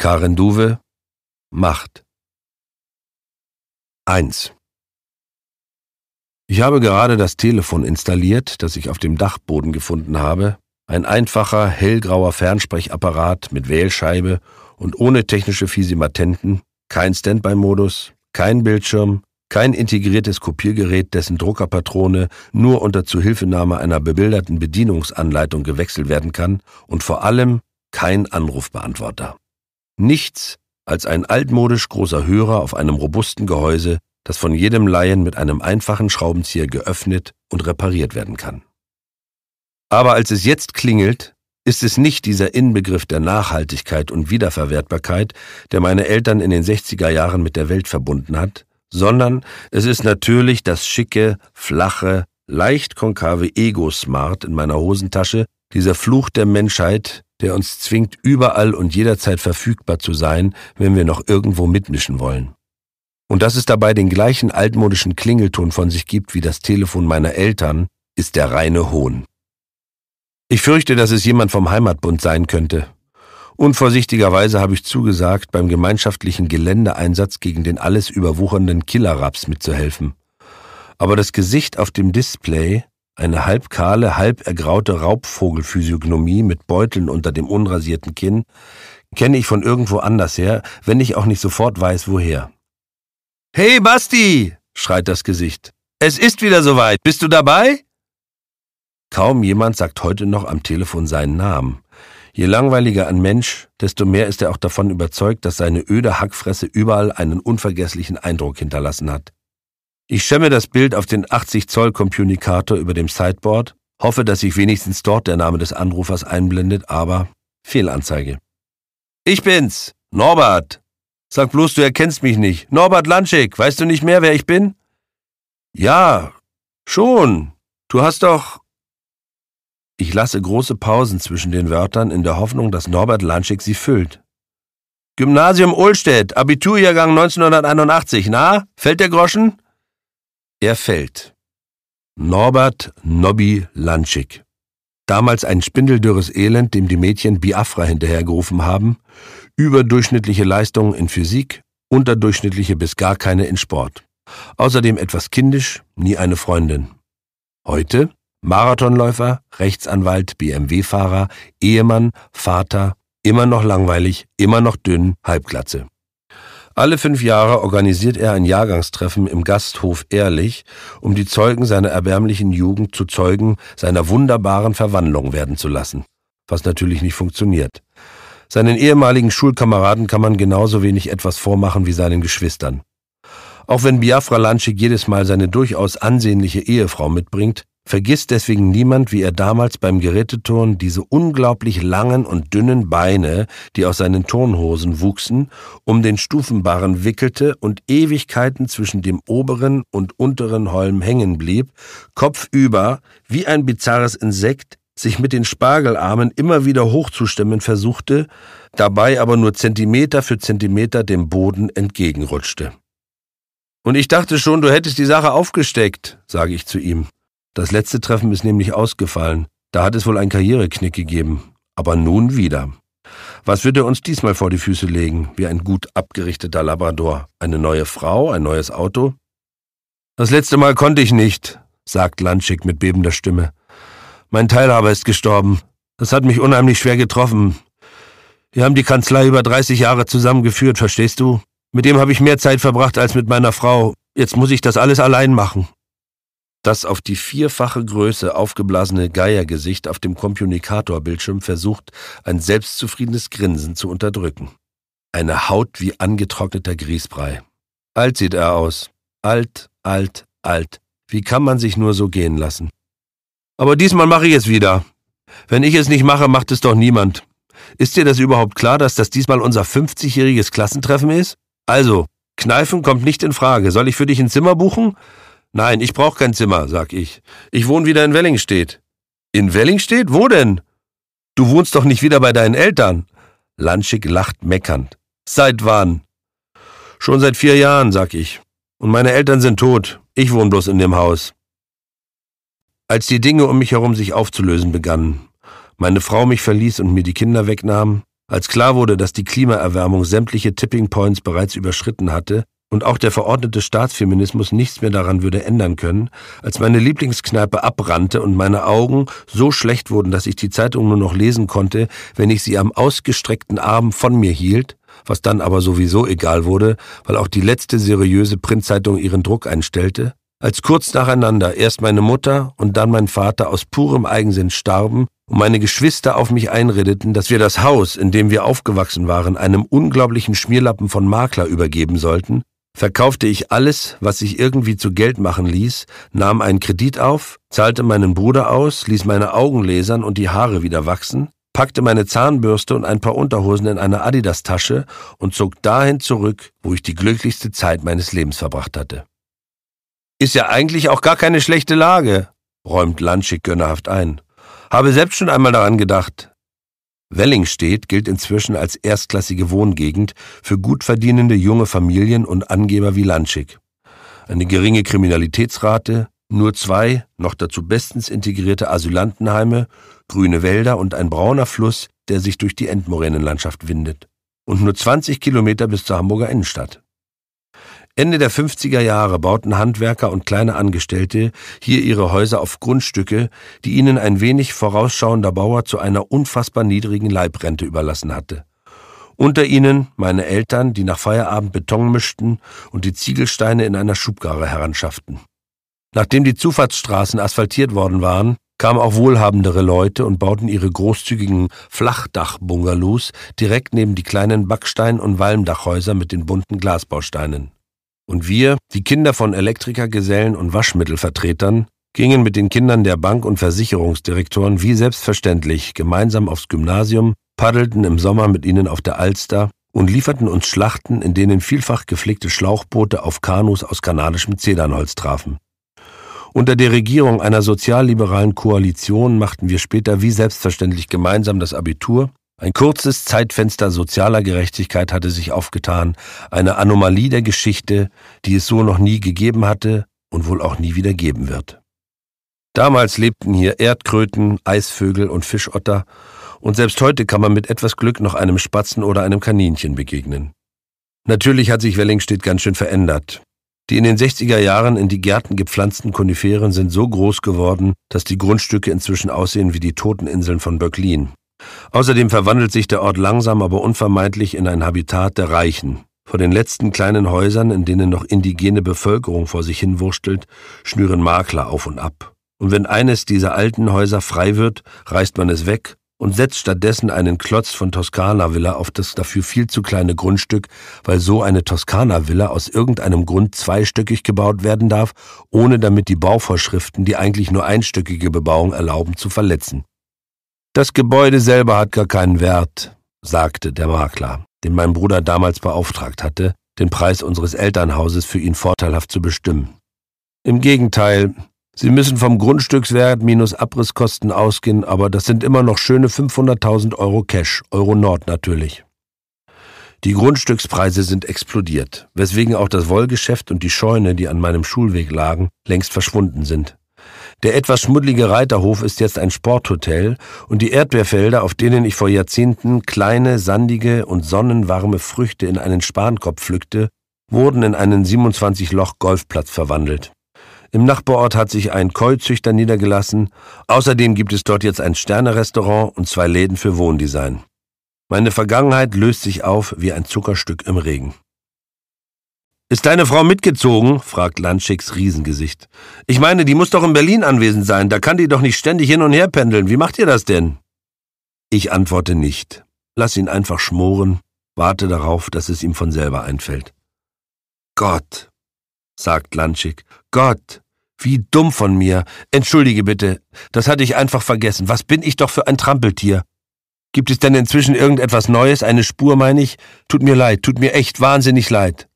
Karen Duwe Macht 1 Ich habe gerade das Telefon installiert, das ich auf dem Dachboden gefunden habe, ein einfacher, hellgrauer Fernsprechapparat mit Wählscheibe und ohne technische Fisimatenten, kein Standby-Modus, kein Bildschirm, kein integriertes Kopiergerät, dessen Druckerpatrone nur unter Zuhilfenahme einer bebilderten Bedienungsanleitung gewechselt werden kann und vor allem kein Anrufbeantworter. Nichts als ein altmodisch großer Hörer auf einem robusten Gehäuse, das von jedem Laien mit einem einfachen Schraubenzieher geöffnet und repariert werden kann. Aber als es jetzt klingelt, ist es nicht dieser Inbegriff der Nachhaltigkeit und Wiederverwertbarkeit, der meine Eltern in den 60er Jahren mit der Welt verbunden hat, sondern es ist natürlich das schicke, flache, leicht konkave Ego-Smart in meiner Hosentasche, dieser Fluch der Menschheit, der uns zwingt, überall und jederzeit verfügbar zu sein, wenn wir noch irgendwo mitmischen wollen. Und dass es dabei den gleichen altmodischen Klingelton von sich gibt wie das Telefon meiner Eltern, ist der reine Hohn. Ich fürchte, dass es jemand vom Heimatbund sein könnte. Unvorsichtigerweise habe ich zugesagt, beim gemeinschaftlichen Geländeeinsatz gegen den alles überwuchernden Killerraps mitzuhelfen. Aber das Gesicht auf dem Display eine halbkahle, halb ergraute Raubvogelphysiognomie mit Beuteln unter dem unrasierten Kinn, kenne ich von irgendwo anders her, wenn ich auch nicht sofort weiß, woher. Hey Basti! schreit das Gesicht. Es ist wieder soweit. Bist du dabei? Kaum jemand sagt heute noch am Telefon seinen Namen. Je langweiliger ein Mensch, desto mehr ist er auch davon überzeugt, dass seine öde Hackfresse überall einen unvergesslichen Eindruck hinterlassen hat. Ich schemme das Bild auf den 80 Zoll kommunikator über dem Sideboard, hoffe, dass sich wenigstens dort der Name des Anrufers einblendet, aber Fehlanzeige. Ich bin's, Norbert. Sag bloß, du erkennst mich nicht. Norbert Lanschek, weißt du nicht mehr, wer ich bin? Ja, schon. Du hast doch. Ich lasse große Pausen zwischen den Wörtern in der Hoffnung, dass Norbert Lanschek sie füllt. Gymnasium Ohlstedt, Abiturjahrgang 1981, na? Fällt der Groschen? Er fällt. Norbert Nobby Lanschig. Damals ein spindeldürres Elend, dem die Mädchen Biafra hinterhergerufen haben, überdurchschnittliche Leistungen in Physik, unterdurchschnittliche bis gar keine in Sport. Außerdem etwas kindisch, nie eine Freundin. Heute Marathonläufer, Rechtsanwalt, BMW-Fahrer, Ehemann, Vater, immer noch langweilig, immer noch dünn, Halbglatze. Alle fünf Jahre organisiert er ein Jahrgangstreffen im Gasthof Ehrlich, um die Zeugen seiner erbärmlichen Jugend zu Zeugen seiner wunderbaren Verwandlung werden zu lassen, was natürlich nicht funktioniert. Seinen ehemaligen Schulkameraden kann man genauso wenig etwas vormachen wie seinen Geschwistern. Auch wenn Biafra Lanschik jedes Mal seine durchaus ansehnliche Ehefrau mitbringt, Vergisst deswegen niemand, wie er damals beim Geräteturn diese unglaublich langen und dünnen Beine, die aus seinen Turnhosen wuchsen, um den Stufenbarren wickelte und Ewigkeiten zwischen dem oberen und unteren Holm hängen blieb, kopfüber, wie ein bizarres Insekt, sich mit den Spargelarmen immer wieder hochzustemmen versuchte, dabei aber nur Zentimeter für Zentimeter dem Boden entgegenrutschte. Und ich dachte schon, du hättest die Sache aufgesteckt, sage ich zu ihm. Das letzte Treffen ist nämlich ausgefallen. Da hat es wohl einen Karriereknick gegeben. Aber nun wieder. Was wird er uns diesmal vor die Füße legen, wie ein gut abgerichteter Labrador? Eine neue Frau, ein neues Auto? Das letzte Mal konnte ich nicht, sagt Landschick mit bebender Stimme. Mein Teilhaber ist gestorben. Das hat mich unheimlich schwer getroffen. Wir haben die Kanzlei über 30 Jahre zusammengeführt, verstehst du? Mit dem habe ich mehr Zeit verbracht als mit meiner Frau. Jetzt muss ich das alles allein machen. Das auf die vierfache Größe aufgeblasene Geiergesicht auf dem Kommunikatorbildschirm versucht, ein selbstzufriedenes Grinsen zu unterdrücken. Eine Haut wie angetrockneter Grießbrei. Alt sieht er aus. Alt, alt, alt. Wie kann man sich nur so gehen lassen? Aber diesmal mache ich es wieder. Wenn ich es nicht mache, macht es doch niemand. Ist dir das überhaupt klar, dass das diesmal unser 50-jähriges Klassentreffen ist? Also, Kneifen kommt nicht in Frage. Soll ich für dich ein Zimmer buchen? Nein, ich brauche kein Zimmer, sag ich. Ich wohne wieder in Wellingstedt. In Wellingstedt? Wo denn? Du wohnst doch nicht wieder bei deinen Eltern. Lanschig lacht meckernd. Seit wann? Schon seit vier Jahren, sag ich. Und meine Eltern sind tot. Ich wohne bloß in dem Haus. Als die Dinge um mich herum sich aufzulösen begannen, meine Frau mich verließ und mir die Kinder wegnahm, als klar wurde, dass die Klimaerwärmung sämtliche Tipping Points bereits überschritten hatte, und auch der verordnete Staatsfeminismus nichts mehr daran würde ändern können, als meine Lieblingskneipe abbrannte und meine Augen so schlecht wurden, dass ich die Zeitung nur noch lesen konnte, wenn ich sie am ausgestreckten Arm von mir hielt, was dann aber sowieso egal wurde, weil auch die letzte seriöse Printzeitung ihren Druck einstellte, als kurz nacheinander erst meine Mutter und dann mein Vater aus purem Eigensinn starben und meine Geschwister auf mich einredeten, dass wir das Haus, in dem wir aufgewachsen waren, einem unglaublichen Schmierlappen von Makler übergeben sollten verkaufte ich alles, was sich irgendwie zu Geld machen ließ, nahm einen Kredit auf, zahlte meinen Bruder aus, ließ meine Augen lasern und die Haare wieder wachsen, packte meine Zahnbürste und ein paar Unterhosen in eine Adidas-Tasche und zog dahin zurück, wo ich die glücklichste Zeit meines Lebens verbracht hatte. Ist ja eigentlich auch gar keine schlechte Lage, räumt Lanschig gönnerhaft ein. Habe selbst schon einmal daran gedacht, Wellingstedt gilt inzwischen als erstklassige Wohngegend für gut verdienende junge Familien und Angeber wie Lanschig. Eine geringe Kriminalitätsrate, nur zwei, noch dazu bestens integrierte Asylantenheime, grüne Wälder und ein brauner Fluss, der sich durch die Endmoränenlandschaft windet. Und nur 20 Kilometer bis zur Hamburger Innenstadt. Ende der 50er Jahre bauten Handwerker und kleine Angestellte hier ihre Häuser auf Grundstücke, die ihnen ein wenig vorausschauender Bauer zu einer unfassbar niedrigen Leibrente überlassen hatte. Unter ihnen meine Eltern, die nach Feierabend Beton mischten und die Ziegelsteine in einer Schubgare heranschafften. Nachdem die Zufahrtsstraßen asphaltiert worden waren, kamen auch wohlhabendere Leute und bauten ihre großzügigen Flachdach-Bungalows direkt neben die kleinen Backstein- und Walmdachhäuser mit den bunten Glasbausteinen. Und wir, die Kinder von Elektrikergesellen und Waschmittelvertretern, gingen mit den Kindern der Bank- und Versicherungsdirektoren wie selbstverständlich gemeinsam aufs Gymnasium, paddelten im Sommer mit ihnen auf der Alster und lieferten uns Schlachten, in denen vielfach gepflegte Schlauchboote auf Kanus aus kanadischem Zedernholz trafen. Unter der Regierung einer sozialliberalen Koalition machten wir später wie selbstverständlich gemeinsam das Abitur ein kurzes Zeitfenster sozialer Gerechtigkeit hatte sich aufgetan, eine Anomalie der Geschichte, die es so noch nie gegeben hatte und wohl auch nie wieder geben wird. Damals lebten hier Erdkröten, Eisvögel und Fischotter, und selbst heute kann man mit etwas Glück noch einem Spatzen oder einem Kaninchen begegnen. Natürlich hat sich Wellingstedt ganz schön verändert. Die in den 60er Jahren in die Gärten gepflanzten Koniferen sind so groß geworden, dass die Grundstücke inzwischen aussehen wie die Toteninseln von Böcklin. Außerdem verwandelt sich der Ort langsam aber unvermeidlich in ein Habitat der Reichen. Vor den letzten kleinen Häusern, in denen noch indigene Bevölkerung vor sich hinwurstelt, schnüren Makler auf und ab. Und wenn eines dieser alten Häuser frei wird, reißt man es weg und setzt stattdessen einen Klotz von Toskana-Villa auf das dafür viel zu kleine Grundstück, weil so eine Toskana-Villa aus irgendeinem Grund zweistöckig gebaut werden darf, ohne damit die Bauvorschriften, die eigentlich nur einstöckige Bebauung erlauben, zu verletzen. Das Gebäude selber hat gar keinen Wert, sagte der Makler, den mein Bruder damals beauftragt hatte, den Preis unseres Elternhauses für ihn vorteilhaft zu bestimmen. Im Gegenteil, Sie müssen vom Grundstückswert minus Abrisskosten ausgehen, aber das sind immer noch schöne 500.000 Euro Cash, Euro Nord natürlich. Die Grundstückspreise sind explodiert, weswegen auch das Wollgeschäft und die Scheune, die an meinem Schulweg lagen, längst verschwunden sind. Der etwas schmuddelige Reiterhof ist jetzt ein Sporthotel und die Erdbeerfelder, auf denen ich vor Jahrzehnten kleine, sandige und sonnenwarme Früchte in einen Spankopf pflückte, wurden in einen 27-Loch-Golfplatz verwandelt. Im Nachbarort hat sich ein Keuzüchter niedergelassen. Außerdem gibt es dort jetzt ein Sternerestaurant und zwei Läden für Wohndesign. Meine Vergangenheit löst sich auf wie ein Zuckerstück im Regen. Ist deine Frau mitgezogen? fragt Landschicks Riesengesicht. Ich meine, die muss doch in Berlin anwesend sein. Da kann die doch nicht ständig hin und her pendeln. Wie macht ihr das denn? Ich antworte nicht. Lass ihn einfach schmoren, warte darauf, dass es ihm von selber einfällt. Gott, sagt Landschick. Gott, wie dumm von mir. Entschuldige bitte. Das hatte ich einfach vergessen. Was bin ich doch für ein Trampeltier? Gibt es denn inzwischen irgendetwas Neues? Eine Spur, meine ich? Tut mir leid, tut mir echt wahnsinnig leid.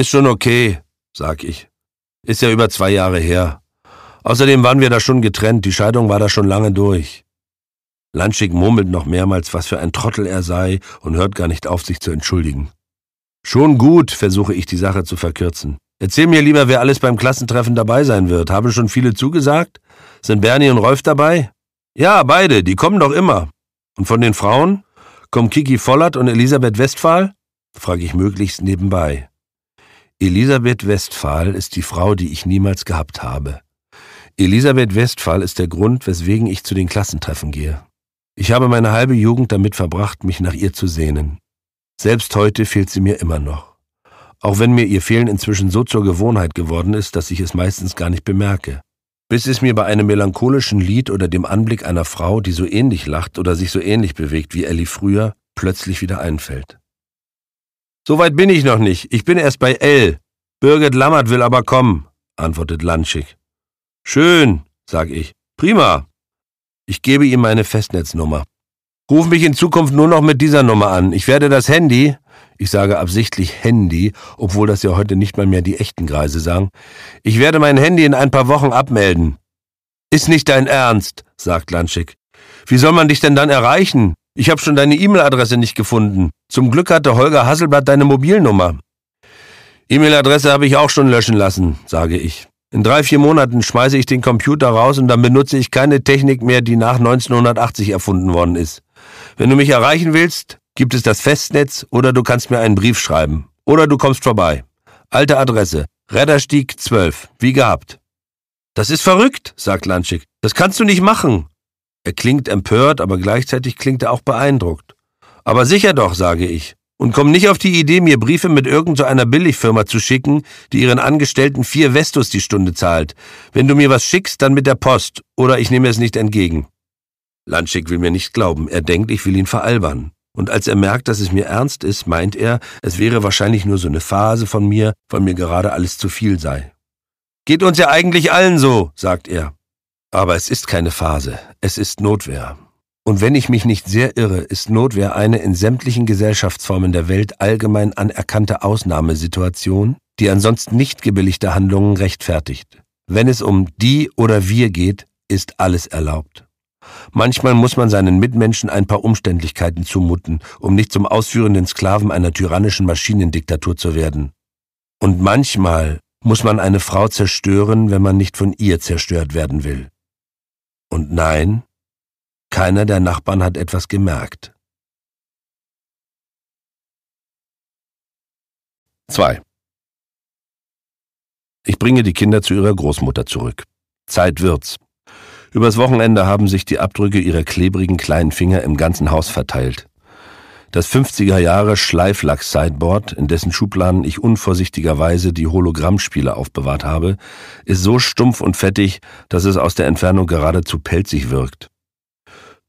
Ist schon okay, sag ich. Ist ja über zwei Jahre her. Außerdem waren wir da schon getrennt, die Scheidung war da schon lange durch. Landschick murmelt noch mehrmals, was für ein Trottel er sei und hört gar nicht auf, sich zu entschuldigen. Schon gut, versuche ich die Sache zu verkürzen. Erzähl mir lieber, wer alles beim Klassentreffen dabei sein wird. Haben schon viele zugesagt? Sind Bernie und Rolf dabei? Ja, beide, die kommen doch immer. Und von den Frauen? Kommen Kiki Vollert und Elisabeth Westphal? frage ich möglichst nebenbei. Elisabeth Westphal ist die Frau, die ich niemals gehabt habe. Elisabeth Westphal ist der Grund, weswegen ich zu den Klassentreffen gehe. Ich habe meine halbe Jugend damit verbracht, mich nach ihr zu sehnen. Selbst heute fehlt sie mir immer noch. Auch wenn mir ihr Fehlen inzwischen so zur Gewohnheit geworden ist, dass ich es meistens gar nicht bemerke. Bis es mir bei einem melancholischen Lied oder dem Anblick einer Frau, die so ähnlich lacht oder sich so ähnlich bewegt wie Ellie früher, plötzlich wieder einfällt. Soweit bin ich noch nicht. Ich bin erst bei L. Birgit Lammert will aber kommen, antwortet Landschick. Schön, sag ich. Prima. Ich gebe ihm meine Festnetznummer. Ruf mich in Zukunft nur noch mit dieser Nummer an. Ich werde das Handy, ich sage absichtlich Handy, obwohl das ja heute nicht mal mehr die echten Greise sagen, ich werde mein Handy in ein paar Wochen abmelden. Ist nicht dein Ernst, sagt Landschick. Wie soll man dich denn dann erreichen? Ich habe schon deine E-Mail-Adresse nicht gefunden. Zum Glück hatte Holger Hasselblatt deine Mobilnummer. E-Mail-Adresse habe ich auch schon löschen lassen, sage ich. In drei, vier Monaten schmeiße ich den Computer raus und dann benutze ich keine Technik mehr, die nach 1980 erfunden worden ist. Wenn du mich erreichen willst, gibt es das Festnetz oder du kannst mir einen Brief schreiben. Oder du kommst vorbei. Alte Adresse. Redderstieg 12. Wie gehabt. Das ist verrückt, sagt Lanschik. Das kannst du nicht machen. Er klingt empört, aber gleichzeitig klingt er auch beeindruckt. Aber sicher doch, sage ich. Und komm nicht auf die Idee, mir Briefe mit irgendeiner so Billigfirma zu schicken, die ihren Angestellten vier Vestus die Stunde zahlt. Wenn du mir was schickst, dann mit der Post, oder ich nehme es nicht entgegen. Landschick will mir nicht glauben, er denkt, ich will ihn veralbern. Und als er merkt, dass es mir ernst ist, meint er, es wäre wahrscheinlich nur so eine Phase von mir, weil mir gerade alles zu viel sei. Geht uns ja eigentlich allen so, sagt er. Aber es ist keine Phase, es ist Notwehr. Und wenn ich mich nicht sehr irre, ist Notwehr eine in sämtlichen Gesellschaftsformen der Welt allgemein anerkannte Ausnahmesituation, die ansonsten nicht gebilligte Handlungen rechtfertigt. Wenn es um die oder wir geht, ist alles erlaubt. Manchmal muss man seinen Mitmenschen ein paar Umständlichkeiten zumuten, um nicht zum ausführenden Sklaven einer tyrannischen Maschinendiktatur zu werden. Und manchmal muss man eine Frau zerstören, wenn man nicht von ihr zerstört werden will. Und nein, keiner der Nachbarn hat etwas gemerkt. 2. Ich bringe die Kinder zu ihrer Großmutter zurück. Zeit wird's. Übers Wochenende haben sich die Abdrücke ihrer klebrigen kleinen Finger im ganzen Haus verteilt. Das 50er Jahre Schleiflachs-Sideboard, in dessen Schubladen ich unvorsichtigerweise die Hologrammspiele aufbewahrt habe, ist so stumpf und fettig, dass es aus der Entfernung geradezu pelzig wirkt.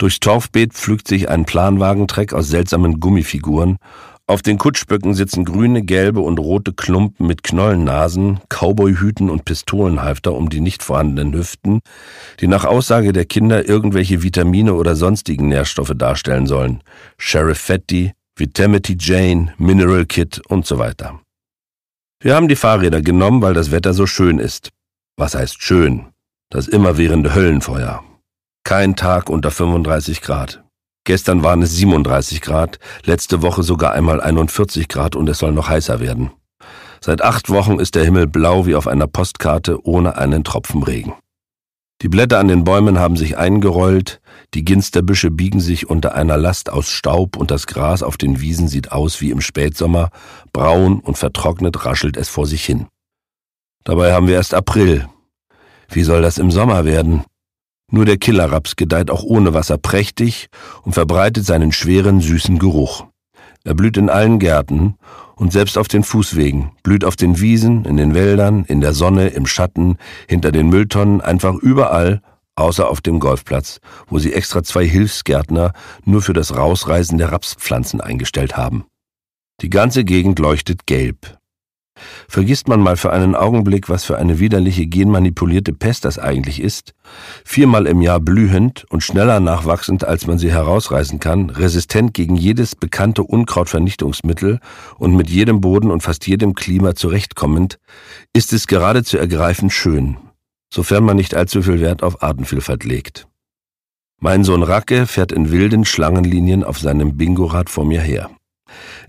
Durchs Torfbeet pflügt sich ein Planwagentreck aus seltsamen Gummifiguren. Auf den Kutschböcken sitzen grüne, gelbe und rote Klumpen mit Knollennasen, Cowboyhüten und Pistolenhalfter um die nicht vorhandenen Hüften, die nach Aussage der Kinder irgendwelche Vitamine oder sonstigen Nährstoffe darstellen sollen. Sheriff Fatty, Vitamity Jane, Mineral Kit und so weiter. Wir haben die Fahrräder genommen, weil das Wetter so schön ist. Was heißt schön? Das immerwährende Höllenfeuer. Kein Tag unter 35 Grad. Gestern waren es 37 Grad, letzte Woche sogar einmal 41 Grad und es soll noch heißer werden. Seit acht Wochen ist der Himmel blau wie auf einer Postkarte ohne einen Tropfen Regen. Die Blätter an den Bäumen haben sich eingerollt, die Ginsterbüsche biegen sich unter einer Last aus Staub und das Gras auf den Wiesen sieht aus wie im Spätsommer, braun und vertrocknet raschelt es vor sich hin. Dabei haben wir erst April. Wie soll das im Sommer werden? Nur der Killerraps gedeiht auch ohne Wasser prächtig und verbreitet seinen schweren, süßen Geruch. Er blüht in allen Gärten und selbst auf den Fußwegen, blüht auf den Wiesen, in den Wäldern, in der Sonne, im Schatten, hinter den Mülltonnen, einfach überall, außer auf dem Golfplatz, wo sie extra zwei Hilfsgärtner nur für das Rausreißen der Rapspflanzen eingestellt haben. Die ganze Gegend leuchtet gelb. Vergisst man mal für einen Augenblick, was für eine widerliche genmanipulierte Pest das eigentlich ist? Viermal im Jahr blühend und schneller nachwachsend, als man sie herausreißen kann, resistent gegen jedes bekannte Unkrautvernichtungsmittel und mit jedem Boden und fast jedem Klima zurechtkommend, ist es geradezu ergreifend schön, sofern man nicht allzu viel Wert auf Artenvielfalt legt. Mein Sohn Racke fährt in wilden Schlangenlinien auf seinem Bingorad vor mir her.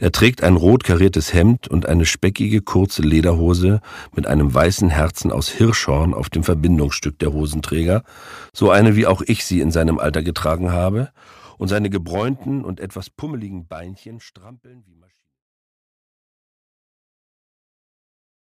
Er trägt ein rot kariertes Hemd und eine speckige kurze Lederhose mit einem weißen Herzen aus Hirschhorn auf dem Verbindungsstück der Hosenträger, so eine wie auch ich sie in seinem Alter getragen habe, und seine gebräunten und etwas pummeligen Beinchen strampeln wie